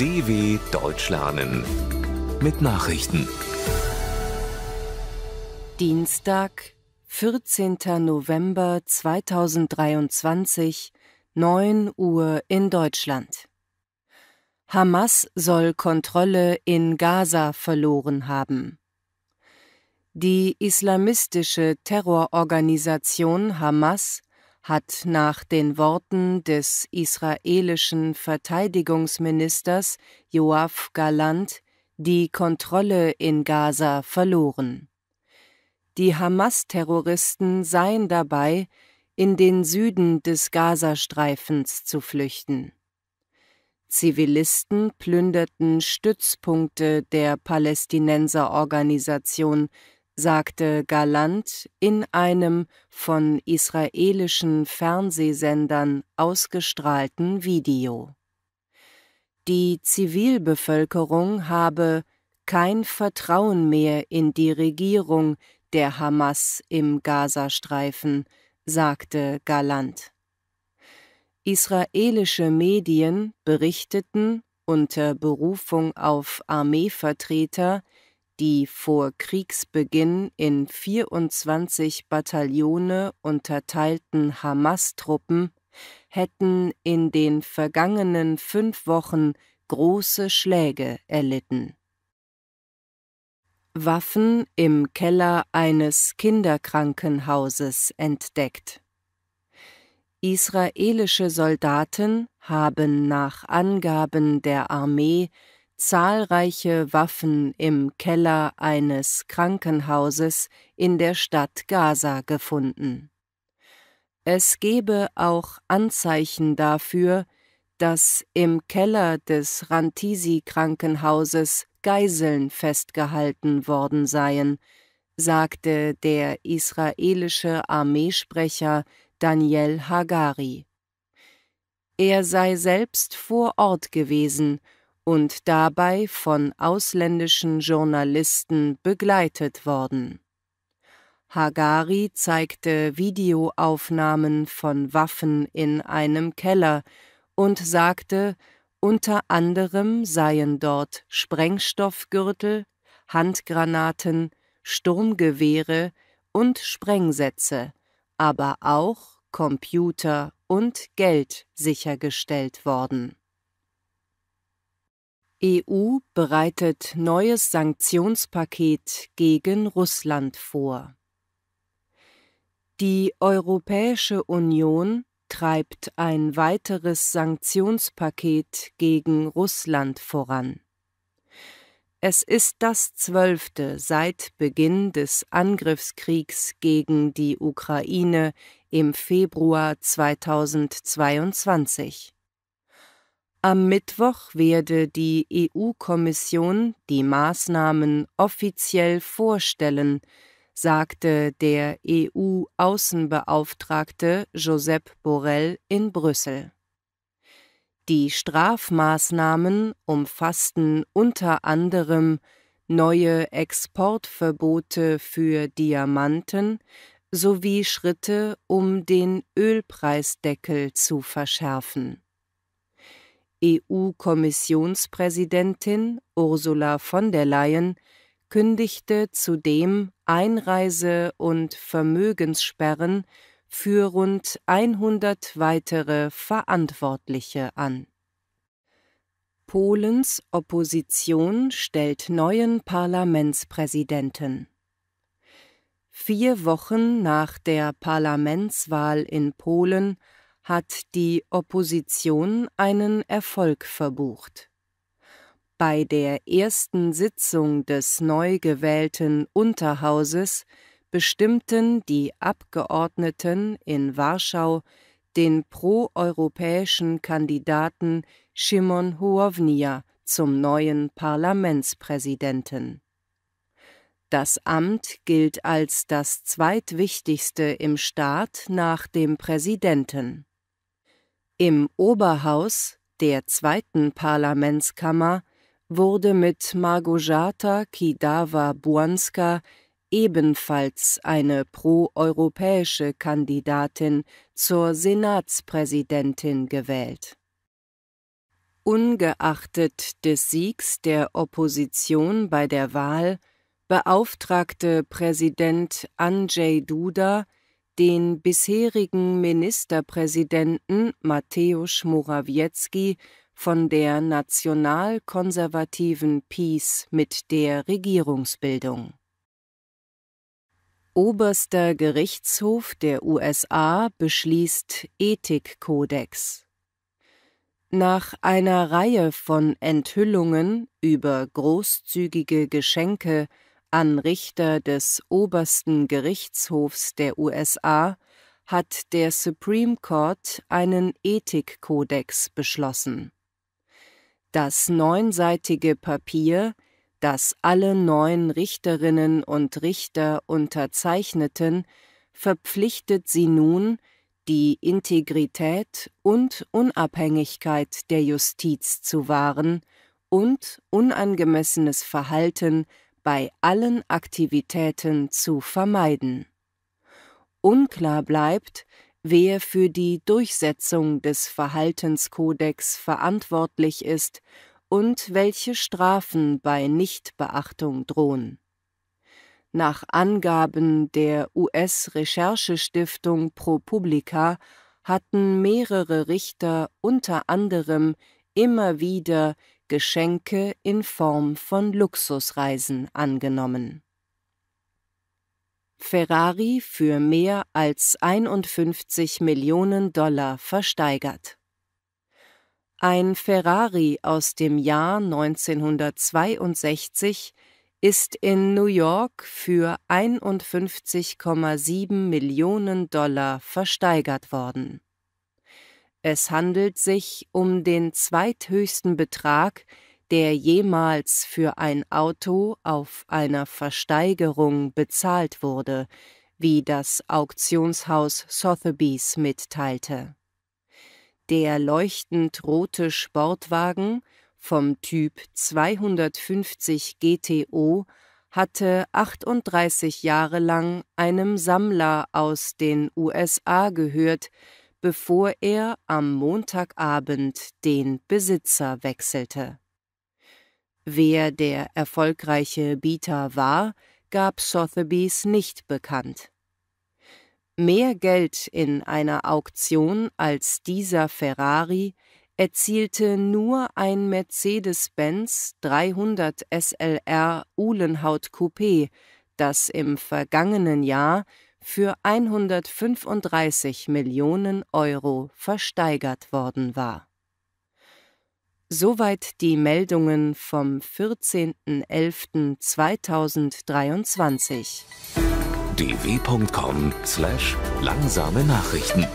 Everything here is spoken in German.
DW Deutsch lernen mit Nachrichten. Dienstag, 14. November 2023, 9 Uhr in Deutschland. Hamas soll Kontrolle in Gaza verloren haben. Die islamistische Terrororganisation Hamas hat nach den Worten des israelischen Verteidigungsministers Joaf Galant die Kontrolle in Gaza verloren. Die Hamas-Terroristen seien dabei, in den Süden des Gazastreifens zu flüchten. Zivilisten plünderten Stützpunkte der Palästinenserorganisation sagte Galant in einem von israelischen Fernsehsendern ausgestrahlten Video. Die Zivilbevölkerung habe kein Vertrauen mehr in die Regierung der Hamas im Gazastreifen, sagte Galant. Israelische Medien berichteten unter Berufung auf Armeevertreter, die vor Kriegsbeginn in 24 Bataillone unterteilten Hamas-Truppen hätten in den vergangenen fünf Wochen große Schläge erlitten. Waffen im Keller eines Kinderkrankenhauses entdeckt. Israelische Soldaten haben nach Angaben der Armee zahlreiche Waffen im Keller eines Krankenhauses in der Stadt Gaza gefunden. Es gebe auch Anzeichen dafür, dass im Keller des Rantisi-Krankenhauses Geiseln festgehalten worden seien, sagte der israelische Armeesprecher Daniel Hagari. Er sei selbst vor Ort gewesen und dabei von ausländischen Journalisten begleitet worden. Hagari zeigte Videoaufnahmen von Waffen in einem Keller und sagte, unter anderem seien dort Sprengstoffgürtel, Handgranaten, Sturmgewehre und Sprengsätze, aber auch Computer und Geld sichergestellt worden EU bereitet neues Sanktionspaket gegen Russland vor. Die Europäische Union treibt ein weiteres Sanktionspaket gegen Russland voran. Es ist das zwölfte seit Beginn des Angriffskriegs gegen die Ukraine im Februar 2022. Am Mittwoch werde die EU-Kommission die Maßnahmen offiziell vorstellen, sagte der EU-Außenbeauftragte Josep Borrell in Brüssel. Die Strafmaßnahmen umfassten unter anderem neue Exportverbote für Diamanten sowie Schritte, um den Ölpreisdeckel zu verschärfen EU-Kommissionspräsidentin Ursula von der Leyen kündigte zudem Einreise- und Vermögenssperren für rund 100 weitere Verantwortliche an. Polens Opposition stellt neuen Parlamentspräsidenten. Vier Wochen nach der Parlamentswahl in Polen hat die Opposition einen Erfolg verbucht. Bei der ersten Sitzung des neu gewählten Unterhauses bestimmten die Abgeordneten in Warschau den proeuropäischen Kandidaten Szymon Hołownia zum neuen Parlamentspräsidenten. Das Amt gilt als das zweitwichtigste im Staat nach dem Präsidenten. Im Oberhaus der zweiten Parlamentskammer wurde mit Margojata Kidawa Buanska ebenfalls eine proeuropäische Kandidatin zur Senatspräsidentin gewählt. Ungeachtet des Siegs der Opposition bei der Wahl beauftragte Präsident Andrzej Duda den bisherigen Ministerpräsidenten Mateusz Morawiecki von der nationalkonservativen PiS mit der Regierungsbildung. Oberster Gerichtshof der USA beschließt Ethikkodex. Nach einer Reihe von Enthüllungen über großzügige Geschenke an Richter des obersten Gerichtshofs der USA hat der Supreme Court einen Ethikkodex beschlossen. Das neunseitige Papier, das alle neun Richterinnen und Richter unterzeichneten, verpflichtet sie nun, die Integrität und Unabhängigkeit der Justiz zu wahren und unangemessenes Verhalten bei allen Aktivitäten zu vermeiden. Unklar bleibt, wer für die Durchsetzung des Verhaltenskodex verantwortlich ist und welche Strafen bei Nichtbeachtung drohen. Nach Angaben der US-Recherchestiftung ProPublica hatten mehrere Richter unter anderem immer wieder Geschenke in Form von Luxusreisen angenommen. Ferrari für mehr als 51 Millionen Dollar versteigert. Ein Ferrari aus dem Jahr 1962 ist in New York für 51,7 Millionen Dollar versteigert worden es handelt sich um den zweithöchsten Betrag, der jemals für ein Auto auf einer Versteigerung bezahlt wurde, wie das Auktionshaus Sotheby's mitteilte. Der leuchtend rote Sportwagen vom Typ 250 GTO hatte 38 Jahre lang einem Sammler aus den USA gehört, bevor er am Montagabend den Besitzer wechselte. Wer der erfolgreiche Bieter war, gab Sotheby's nicht bekannt. Mehr Geld in einer Auktion als dieser Ferrari erzielte nur ein Mercedes-Benz 300 SLR Uhlenhaut Coupé, das im vergangenen Jahr für 135 Millionen Euro versteigert worden war. Soweit die Meldungen vom 14.11.2023. dw.com/langsame Nachrichten